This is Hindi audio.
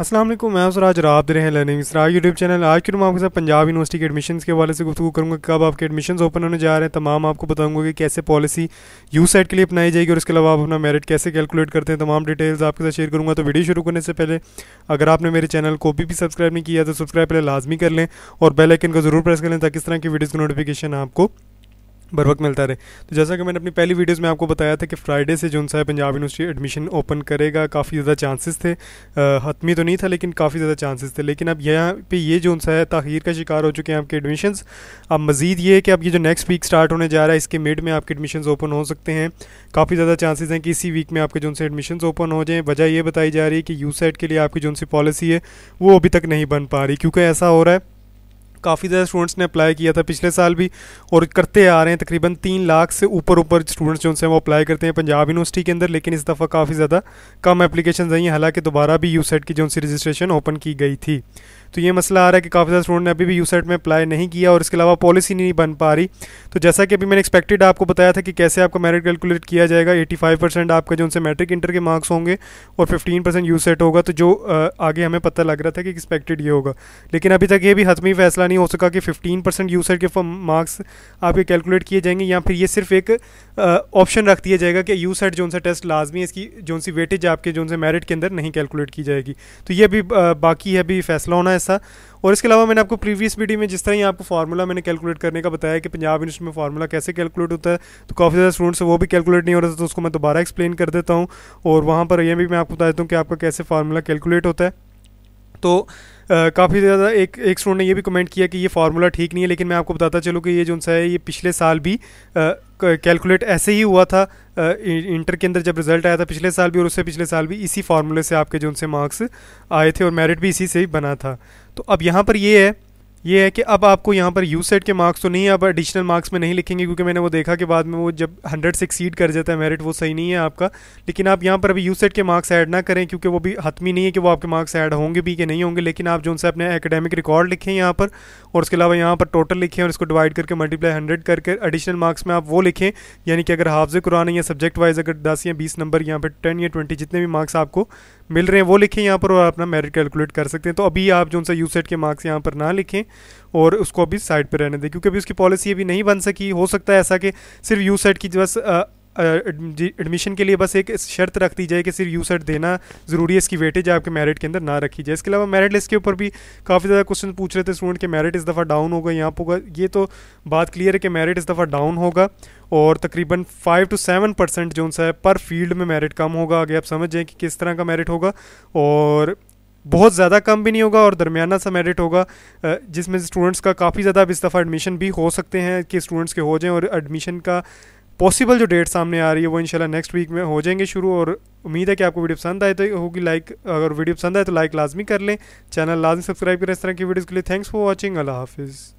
असलम मैं सराज आप दे रहे हैं लर्निंग इसरा यूट्यूब चैनल आज के रूम आपके साथ पंजाब यूनिवर्सिटी के एडमिशन के वाले से गुफ्तु करूँगा कब आपके एडमिशन ओपन होने जा रहे हैं तमाम आपको बताऊँगा कि कैसे पॉलिसी यू साइड के लिए अपनाई जाएगी और इसके अलावा आप अपना मेरिट कैसे कैलकुलेट करते हैं तमाम डिटेल्स आपके साथ शेयर करूँगा तो वीडियो शुरू करने से पहले अगर आपने मेरे चैनल को भी, भी सब्सक्राइब नहीं किया तो सब्सक्राइब पहले लाजमी कर लें और बेलाइकन को जरूर प्रेस कर लें ताकि इस तरह की वीडियोज़ की नोटिफिकेशन आपको बर वक्त मिलता रहे तो जैसा कि मैंने अपनी पहली वीडियोस में आपको बताया था कि फ्राइडे से जो साहब पंजाब यूनिवर्सिटी एडमिशन ओपन करेगा काफ़ी ज़्यादा चांसेस थे हतमी तो नहीं था लेकिन काफ़ी ज़्यादा चांसेस थे लेकिन अब यहाँ पे ये जो सा है तखीर का शिकार हो चुके हैं आपके एडमिशन अब मज़ीद ये है कि अब ये जो नेक्स्ट वीक स्टार्ट होने जा रहा है इसके मिड में आपके एडमिशन ओपन हो सकते हैं काफ़ी ज़्यादा चांसेस हैं कि इसी वीक में आपके जो से एडमिशन ओपन हो जाएँ वजह यह बताई जा रही है कि यू के लिए आपकी जो सी पॉलिसी है वो अभी तक नहीं बन पा रही क्योंकि ऐसा हो रहा है काफ़ी ज़्यादा स्टूडेंट्स ने अप्लाई किया था पिछले साल भी और करते आ रहे हैं तकरीबन तीन लाख से ऊपर ऊपर स्टूडेंट्स जो उनसे वो अप्लाई करते हैं पंजाब यूनिवर्सिटी के अंदर लेकिन इस दफ़ा काफ़ी ज़्यादा कम एप्लीकेशन आई हैं हालांकि दोबारा भी यू e की जो उनसे रजिस्ट्रेशन ओपन की गई थी तो ये मसला आ रहा है कि काफ़ी सारे स्टूडेंट ने अभी भी यूसेट में अप्लाई नहीं किया और इसके अलावा पॉलिसी नहीं बन पा रही तो जैसा कि अभी मैंने एक्सपेक्टेड आपको बताया था कि कैसे आपका मेरिट कैलकुलेट किया जाएगा 85 परसेंट आपका जो उनसे मैट्रिक इंटर के मार्क्स होंगे और 15 परसेंट यूसेट होगा तो जो आगे हमें पता लग रहा था कि एक्सपेक्टेड ये होगा लेकिन अभी तक ये भी हतमी फैसला नहीं हो सका कि फिफ्टीन परसेंट के मार्क्स आपके कैलकुलेट किए जाएंगे या फिर ये सिर्फ एक ऑप्शन रख दिया जाएगा कि यू सेट जो सा टेस्ट लाजमी है इसकी जो सी वेटेज आपके जो उनसे मेरिट के अंदर नहीं कैलकुलेट की जाएगी तो ये अभी बाकी है अभी फैसला होना है ऐसा और इसके अलावा मैंने आपको प्रीवियस वीडियो में जिस तरह ही आपको फार्मूला मैंने कैलकुलेट करने का बताया कि पंजाब यूनिवर्सिटी में फार्मूला कैसे कैलकुलेट होता है तो काफ़ी ज़्यादा स्टूडेंट्स वो भी कैलकुलेट नहीं हो रहा था तो उसको मैं दोबारा एक्सप्लेन कर देता हूँ और वहाँ पर यह भी मैं आपको बता देता हूँ कि आपका कैसे फार्मूला कैलकुलेट होता है तो काफ़ी ज़्यादा एक एक स्टूडेंट ने यह भी कमेंट किया कि ये फार्मूला ठीक नहीं है लेकिन मैं आपको बताता चलूँ कि ये जो सा है ये पिछले साल भी आ, कैलकुलेट ऐसे ही हुआ था इंटर के अंदर जब रिजल्ट आया था पिछले साल भी और उससे पिछले साल भी इसी फार्मूले से आपके जो उनसे मार्क्स आए थे और मेरिट भी इसी से ही बना था तो अब यहाँ पर ये है ये है कि अब आपको यहाँ पर यू सेट के मार्क्स तो नहीं अब एडिशनल मार्क्स में नहीं लिखेंगे क्योंकि मैंने वो देखा कि बाद में वो जब हंड्रेड से एक्सीड कर जाता है मेरिट वो सही नहीं है आपका लेकिन आप यहाँ पर अभी यू सेट के मार्क्स ऐड ना करें क्योंकि वो भी हतमी नहीं है कि वो आपके मार्क्स ऐड होंगे भी कि नहीं होंगे लेकिन आप जो उनसे अपने एकेडमिक रिकॉर्ड लिखें यहाँ पर और उसके अलावा यहाँ पर टोटल लिखें और इसको डिवाइड करके मल्टीप्लाई हंड्रेड करके एडिशनल मार्क्स में आप वो लिखें यानी कि अगर हाफज कुरान या सब्जेक्ट वाइज अगर दस या बीस नंबर यहाँ पर टेन या ट्वेंटी जितने भी मार्क्स आपको मिल रहे हैं वो लिखें यहाँ पर और अपना मेरिट कैलकुलेट कर सकते हैं तो अभी आप जो उनसे यू सेट के मार्क्स यहाँ पर ना लिखें और उसको अभी साइड पर रहने दें क्योंकि अभी उसकी पॉलिसी अभी नहीं बन सकी हो सकता है ऐसा कि सिर्फ यू सेट की बस एडमिशन के लिए बस एक शर्त रख दी जाए कि सिर्फ यू सर्ट देना ज़रूरी है इसकी वेटेज आपके मेरिट के अंदर ना रखी जाए इसके अलावा मेरिट लिस्ट के ऊपर भी काफ़ी ज़्यादा क्वेश्चन पूछ रहे थे स्टूडेंट के मेरिट इस दफ़ा डाउन होगा यहाँ पर होगा ये तो बात क्लियर है कि मेरिट इस दफ़ा डाउन होगा और तकरीबन फाइव टू सेवन परसेंट जो है पर फील्ड में मेरिट कम होगा आगे आप समझ जाएँ कि किस तरह का मेरिट होगा और बहुत ज़्यादा कम भी नहीं होगा और दरमियाना सा मेरिट होगा जिसमें स्टूडेंट्स का काफ़ी ज़्यादा अब इस दफ़ा एडमिशन भी हो सकते हैं कि स्टूडेंट्स के हो जाएं और एडमिशन का पॉसिबल जो डेट सामने आ रही है वो इनशाला नेक्स्ट वीक में हो जाएंगे शुरू और उम्मीद है कि आपको वीडियो पसंद आए तो होगी लाइक अगर वीडियो पसंद आए तो लाइक लाजमी कर लें चैनल लाजमी सब्सक्राइब करें इस तरह की वीडियोज़ के लिए थैंक्स फॉर वॉचिंग अल्लाह हाफिज़